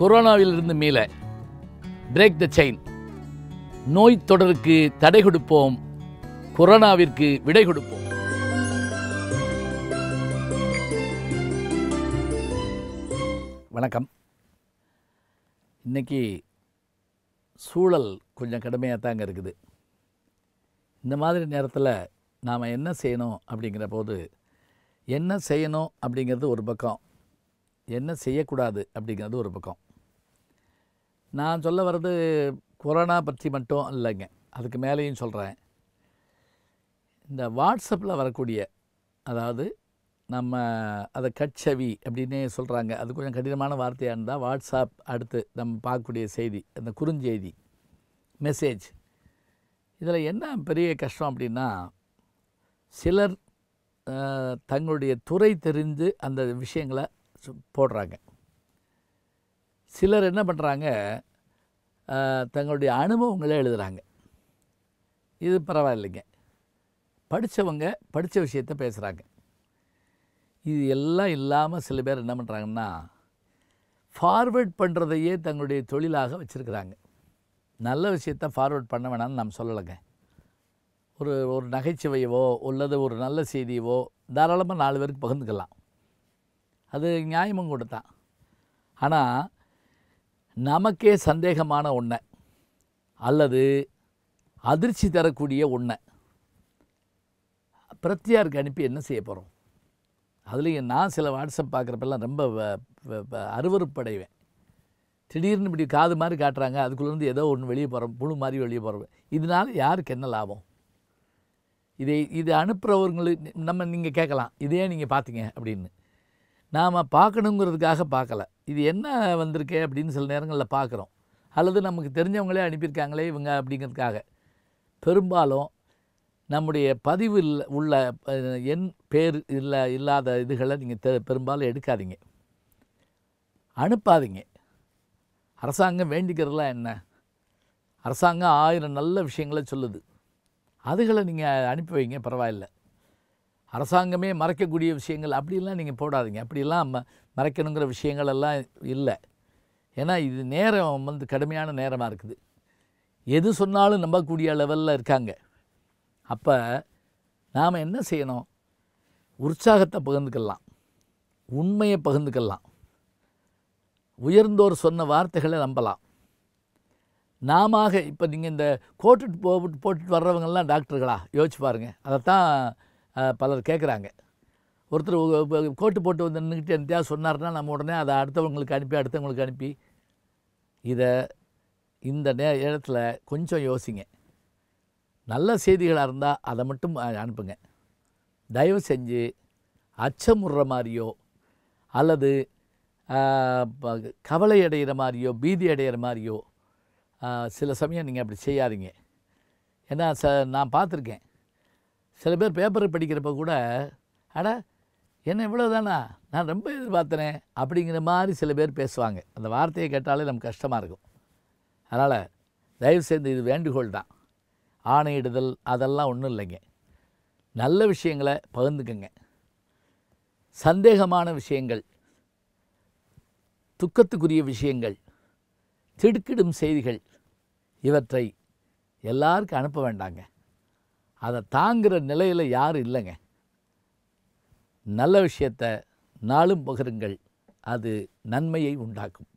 கொரோனாவிலிருந்து மீள break the chain நோய் தொடருக்கு தடை கொடுப்போம் கொரோனாவிற்கு விடை கொடுப்போம் வணக்கம் இன்றைக்கி சூழல் கொஞ்சம் கடுமையாக தாங்க இருக்குது இந்த மாதிரி நேரத்தில் நாம் என்ன செய்யணும் அப்படிங்கிற போது என்ன செய்யணும் அப்படிங்கிறது ஒரு பக்கம் என்ன செய்யக்கூடாது அப்படிங்கிறது ஒரு பக்கம் நான் சொல்ல வர்றது கொரோனா பற்றி மட்டும் இல்லைங்க அதுக்கு மேலேயும் சொல்கிறேன் இந்த வாட்ஸ்அப்பில் வரக்கூடிய அதாவது நம்ம அதை கட்சவி அப்படின்னே சொல்கிறாங்க அது கொஞ்சம் கடினமான வார்த்தையாக இருந்தால் வாட்ஸ்அப் அடுத்து நம்ம பார்க்கக்கூடிய செய்தி அந்த குறுஞ்செய்தி மெசேஜ் இதில் என்ன பெரிய கஷ்டம் அப்படின்னா சிலர் தங்களுடைய துறை தெரிந்து அந்த விஷயங்களை போடுறாங்க சிலர் என்ன பண்ணுறாங்க தங்களுடைய அனுபவங்களே எழுதுகிறாங்க இது பரவாயில்லைங்க படித்தவங்க படித்த விஷயத்த பேசுகிறாங்க இது எல்லாம் இல்லாமல் சில பேர் என்ன பண்ணுறாங்கன்னா ஃபார்வேர்ட் பண்ணுறதையே தங்களுடைய தொழிலாக வச்சுருக்கிறாங்க நல்ல விஷயத்த ஃபார்வேர்ட் பண்ண வேணாம்னு நாம் சொல்லலைங்க ஒரு ஒரு நகைச்சுவையவோ அல்லது ஒரு நல்ல செய்தியவோ தாராளமாக நாலு பேருக்கு பகிர்ந்துக்கலாம் அது நியாயமும் கூட தான் ஆனால் நமக்கே சந்தேகமான ஒன்றை அல்லது அதிர்ச்சி தரக்கூடிய ஒன்றை பிரத்தியாருக்கு அனுப்பி என்ன செய்ய போகிறோம் அதுலேயும் நான் சில வாட்ஸ்அப் பார்க்குறப்பெல்லாம் ரொம்ப அருவறுப்படைவேன் திடீர்னு இப்படி காது மாதிரி காட்டுறாங்க அதுக்குள்ளேருந்து ஏதோ ஒன்று வெளியே போகிறோம் புழு மாதிரி வெளியே போகிறோம் இதனால் யாருக்கு என்ன லாபம் இதை இதை அனுப்புகிறவர்களுக்கு நம்ம நீங்கள் கேட்கலாம் இதையே நீங்கள் பார்த்தீங்க அப்படின்னு நாம் பார்க்கணுங்கிறதுக்காக பார்க்கல இது என்ன வந்திருக்கே அப்படின்னு சில நேரங்களில் பார்க்குறோம் அல்லது நமக்கு தெரிஞ்சவங்களே அனுப்பியிருக்காங்களே இவங்க அப்படிங்கிறதுக்காக பெரும்பாலும் நம்முடைய பதிவு இல்லை உள்ள என் பேர் இல்லை இல்லாத இதுகளை நீங்கள் தெ பெரும்பாலும் எடுக்காதீங்க அனுப்பாதீங்க அரசாங்கம் வேண்டிக்கிறதுலாம் என்ன அரசாங்கம் ஆயிரம் நல்ல விஷயங்களை சொல்லுது அதுகளை நீங்கள் அனுப்பி வைங்க பரவாயில்லை அரசாங்கமே மறைக்கக்கூடிய விஷயங்கள் அப்படிலாம் நீங்கள் போடாதீங்க அப்படிலாம் ம மறைக்கணுங்கிற விஷயங்களெல்லாம் இல்லை ஏன்னா இது நேரம் வந்து கடுமையான நேரமாக இருக்குது எது சொன்னாலும் நம்பக்கூடிய லெவலில் இருக்காங்க அப்போ நாம் என்ன செய்யணும் உற்சாகத்தை பகிர்ந்துக்கலாம் உண்மையை பகிர்ந்துக்கலாம் உயர்ந்தோர் சொன்ன வார்த்தைகளை நம்பலாம் நாம இப்போ நீங்கள் இந்த கோட்டுட்டு போட்டு போட்டுட்டு வர்றவங்கெல்லாம் டாக்டர்களா யோசிச்சு பாருங்கள் அதைத்தான் பலர் கேட்குறாங்க ஒருத்தர் கோட்டு போட்டு வந்து நின்றுக்கிட்டு எந்தியா சொன்னார்னா நம்ம உடனே அதை அடுத்தவங்களுக்கு அனுப்பி அடுத்தவங்களுக்கு அனுப்பி இதை இந்த நே இடத்துல கொஞ்சம் யோசிங்க நல்ல செய்திகளாக இருந்தால் அதை மட்டும் அனுப்புங்க தயவு செஞ்சு அச்சமுடுற மாதிரியோ அல்லது கவலை அடைகிற மாதிரியோ பீதி அடைகிற மாதிரியோ சில சமயம் நீங்கள் அப்படி செய்யாதீங்க ஏன்னா ச நான் பார்த்துருக்கேன் சில பேர் பேப்பரை படிக்கிறப்ப கூட அட என்ன இவ்வளோ தானா நான் ரொம்ப எதிர்பார்த்தனே அப்படிங்கிற மாதிரி சில பேர் பேசுவாங்க அந்த வார்த்தையை கேட்டாலே நமக்கு கஷ்டமாக இருக்கும் அதனால் தயவு செய்து இது வேண்டுகோள் தான் ஆணையிடுதல் அதெல்லாம் ஒன்றும் இல்லைங்க நல்ல விஷயங்களை பகிர்ந்துக்குங்க சந்தேகமான விஷயங்கள் துக்கத்துக்குரிய விஷயங்கள் திடுக்கிடும் செய்திகள் இவற்றை எல்லாருக்கும் அனுப்ப வேண்டாங்க அதை தாங்குகிற நிலையில் யாரும் இல்லைங்க நல்ல விஷயத்தை நாளும் பகிருங்கள் அது நன்மையை உண்டாக்கும்